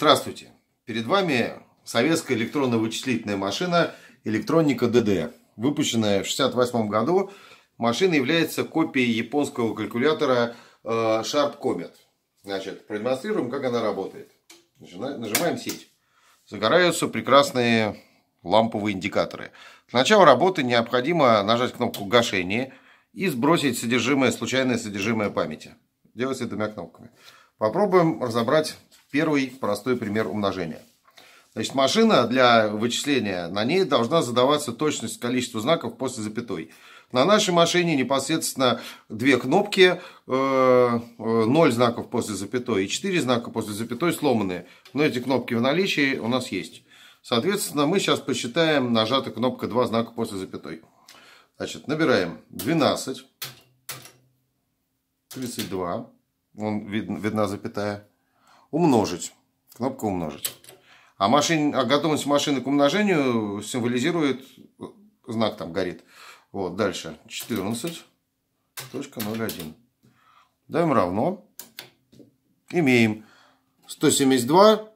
Здравствуйте! Перед вами советская электронно-вычислительная машина «Электроника ДД». Выпущенная в 1968 году, машина является копией японского калькулятора э, Sharp Comet. Значит, продемонстрируем, как она работает. Нажимаем сеть. Загораются прекрасные ламповые индикаторы. Для начала работы необходимо нажать кнопку гашения и сбросить содержимое, случайное содержимое памяти. Делается двумя кнопками. Попробуем разобрать Первый простой пример умножения. Значит, машина для вычисления, на ней должна задаваться точность количества знаков после запятой. На нашей машине непосредственно две кнопки, 0 э, э, знаков после запятой и 4 знака после запятой сломанные. Но эти кнопки в наличии у нас есть. Соответственно, мы сейчас посчитаем нажата кнопка 2 знака после запятой. Значит, набираем 12, 32, вон видна, запятая, умножить. Кнопка умножить. А, машин, а готовность машины к умножению символизирует знак там горит. Вот, дальше 14.01. Даем равно. Имеем 172,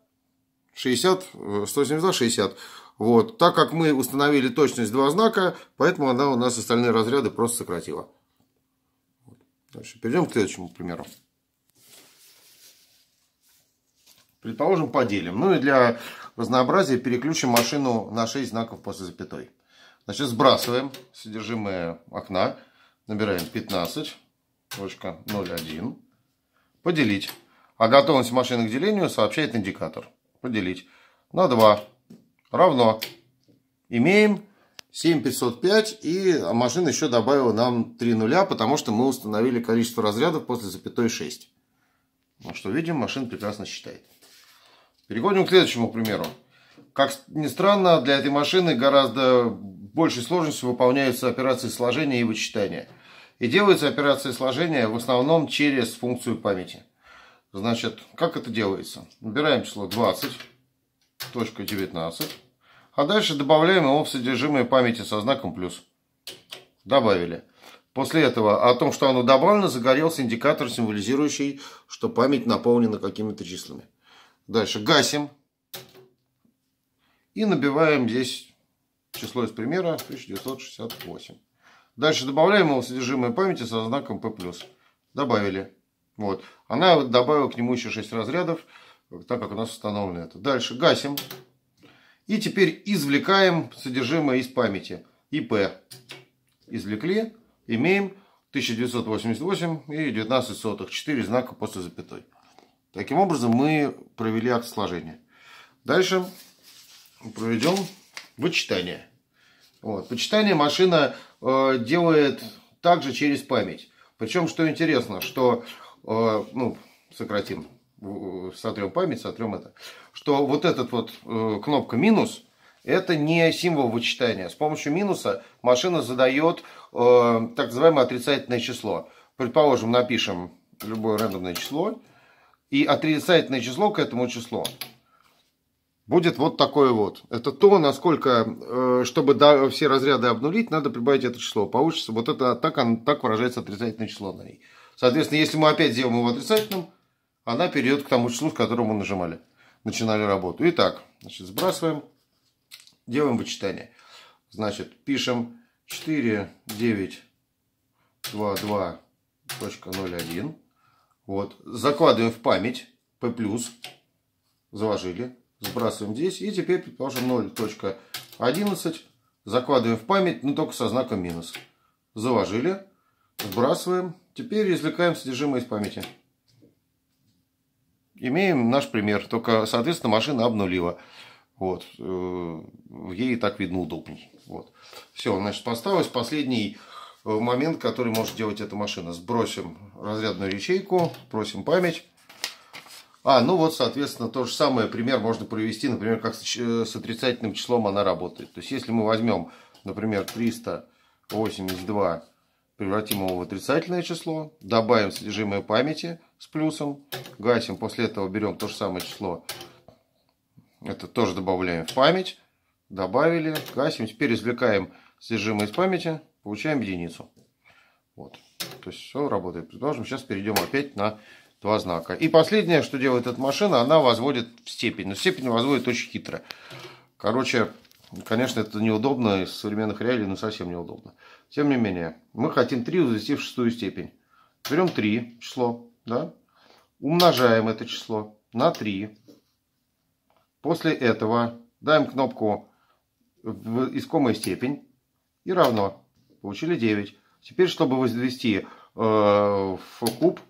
60, 172, 60. Вот, так как мы установили точность два знака, поэтому она у нас остальные разряды просто сократила. Дальше перейдем к следующему примеру. Предположим, поделим. Ну и для разнообразия переключим машину на 6 знаков после запятой. Значит, сбрасываем содержимое окна. Набираем 15.01. Поделить. А готовность машины к делению сообщает индикатор. Поделить на 2 равно. Имеем 7505 и машина еще добавила нам 3 нуля, потому что мы установили количество разрядов после запятой 6. Ну что видим, машина прекрасно считает. Переходим к следующему примеру. Как ни странно, для этой машины гораздо большей сложностью выполняются операции сложения и вычитания. И делаются операции сложения в основном через функцию памяти. Значит, как это делается? Набираем число 20.19, а дальше добавляем его в содержимое памяти со знаком плюс. Добавили. После этого о том, что оно добавлено, загорелся индикатор, символизирующий, что память наполнена какими-то числами. Дальше гасим. И набиваем здесь число из примера 1968. Дальше добавляем его содержимое памяти со знаком P+. Добавили. Вот. Она добавила к нему еще 6 разрядов, так как у нас установлено это. Дальше гасим. И теперь извлекаем содержимое из памяти. ИП. Извлекли. Имеем 1988 и 19 сотых. 4 знака после запятой. Таким образом мы провели от Дальше проведем вычитание. Вот. Вычитание машина э, делает также через память. Причем, что интересно, что, э, ну, сократим, сотрем память, сотрем это, что вот этот вот э, кнопка минус, это не символ вычитания. С помощью минуса машина задает э, так называемое отрицательное число. Предположим, напишем любое рандомное число и отрицательное число к этому числу будет вот такое вот. Это то, насколько, э, чтобы все разряды обнулить, надо прибавить это число. Получится вот это, так, так выражается отрицательное число на ней. Соответственно, если мы опять сделаем его отрицательным, она перейдет к тому числу, с которого мы нажимали, начинали работу. Итак, значит, сбрасываем, делаем вычитание. Значит, пишем 4, 9, 2, 2, точка 0, 1. Вот. Закладываем в память P+, заложили, сбрасываем здесь. И теперь, предположим, 0.11 закладываем в память, но только со знаком минус. Заложили, сбрасываем. Теперь извлекаем содержимое из памяти. Имеем наш пример, только, соответственно, машина обнулила. Вот. Э, ей и так видно удобней. Вот. Все, значит, поставилось последний момент, который может делать эта машина. Сбросим разрядную ячейку, просим память. А, ну вот, соответственно, то же самое пример можно провести, например, как с отрицательным числом она работает. То есть, если мы возьмем, например, 382, превратим его в отрицательное число, добавим содержимое памяти с плюсом, гасим, после этого берем то же самое число, это тоже добавляем в память, добавили, гасим, теперь извлекаем содержимое из памяти, получаем единицу. Вот. То есть все работает. Предположим, сейчас перейдем опять на два знака. И последнее, что делает эта машина, она возводит в степень. Но степень возводит очень хитро. Короче, конечно, это неудобно, из современных реалий, но совсем неудобно. Тем не менее, мы хотим 3 возвести в шестую степень. Берем 3 число, да? умножаем это число на 3. После этого даем кнопку искомая степень и равно получили 9. Теперь, чтобы возвести э, в куб,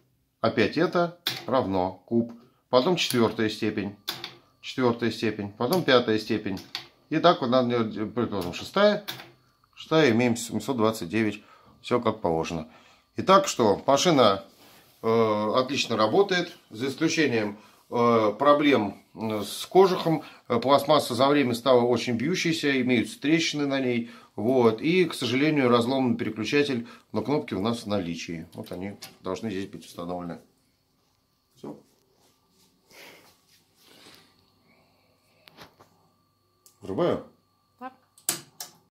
опять это равно куб. Потом четвертая степень, четвертая степень, потом пятая степень. И так вот надо, предположим, шестая, шестая имеем 729, все как положено. Итак, что, машина э, отлично работает, за исключением э, проблем э, с кожухом. Э, пластмасса за время стала очень бьющейся, имеются трещины на ней. Вот. И, к сожалению, разломанный переключатель, но кнопки у нас в наличии. Вот они должны здесь быть установлены. Все. Врубаю?